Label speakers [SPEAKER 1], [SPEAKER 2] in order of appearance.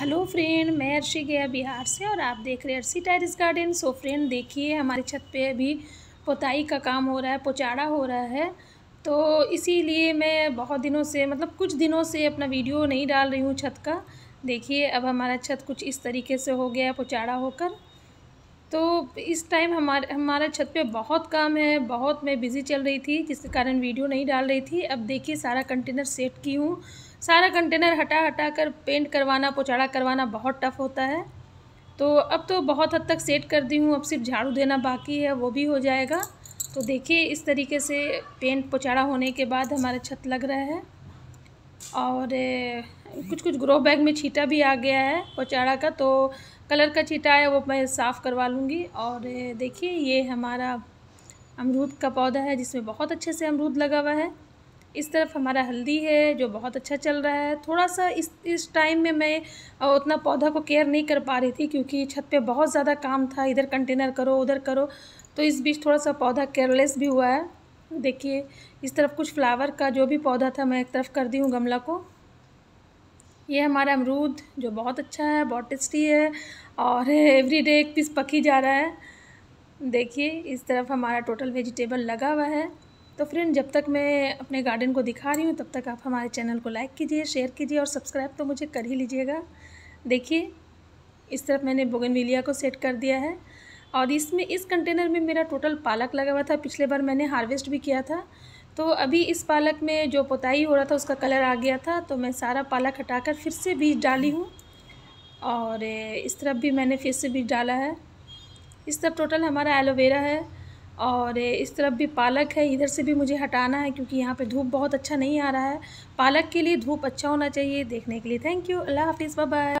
[SPEAKER 1] hello friend मैं अर्शी गया बिहार से और आप देख रहे हैं Arshi terrace garden so friend देखिए हमारी छत पे अभी पोताई का काम हो रहा है पोचाड़ा हो रहा है तो इसीलिए मैं बहुत दिनों से मतलब कुछ दिनों से अपना वीडियो नहीं डाल रही हूँ छत का देखिए अब हमारा छत कुछ इस तरीके से हो गया है पोचाड़ा होकर तो इस टाइम हमारे हमारे छत पे बहुत काम है बहुत मैं बिज़ी चल रही थी जिसके कारण वीडियो नहीं डाल रही थी अब देखिए सारा कंटेनर सेट की हूँ सारा कंटेनर हटा हटा कर पेंट करवाना पोचाड़ा करवाना बहुत टफ़ होता है तो अब तो बहुत हद तक सेट कर दी हूँ अब सिर्फ झाड़ू देना बाकी है वो भी हो जाएगा तो देखिए इस तरीके से पेंट पोचाड़ा होने के बाद हमारा छत लग रहा है और कुछ कुछ ग्रो बैग में छीटा भी आ गया है पोचाड़ा का तो कलर का छीटा है वो मैं साफ़ करवा लूँगी और देखिए ये हमारा अमरूद का पौधा है जिसमें बहुत अच्छे से अमरूद लगा हुआ है इस तरफ हमारा हल्दी है जो बहुत अच्छा चल रहा है थोड़ा सा इस इस टाइम में मैं उतना पौधा को केयर नहीं कर पा रही थी क्योंकि छत पे बहुत ज़्यादा काम था इधर कंटेनर करो उधर करो तो इस बीच थोड़ा सा पौधा केयरलेस भी हुआ है देखिए इस तरफ कुछ फ्लावर का जो भी पौधा था मैं एक तरफ कर दी हूँ गमला को ये हमारा अमरूद जो बहुत अच्छा है बहुत टेस्टी है और एवरी डे एक पीस पकी जा रहा है देखिए इस तरफ हमारा टोटल वेजिटेबल लगा हुआ है तो फ्रेंड जब तक मैं अपने गार्डन को दिखा रही हूँ तब तक आप हमारे चैनल को लाइक कीजिए शेयर कीजिए और सब्सक्राइब तो मुझे कर ही लीजिएगा देखिए इस तरफ मैंने बोगनविलिया को सेट कर दिया है और इसमें इस कंटेनर में मेरा टोटल पालक लगा हुआ था पिछले बार मैंने हार्वेस्ट भी किया था तो अभी इस पालक में जो पोताई हो रहा था उसका कलर आ गया था तो मैं सारा पालक हटाकर फिर से बीज डाली हूँ और इस तरफ भी मैंने फिर से बीज डाला है इस तरफ टोटल हमारा एलोवेरा है और इस तरफ भी पालक है इधर से भी मुझे हटाना है क्योंकि यहाँ पे धूप बहुत अच्छा नहीं आ रहा है पालक के लिए धूप अच्छा होना चाहिए देखने के लिए थैंक यू अल्लाह हाफिज़ बाय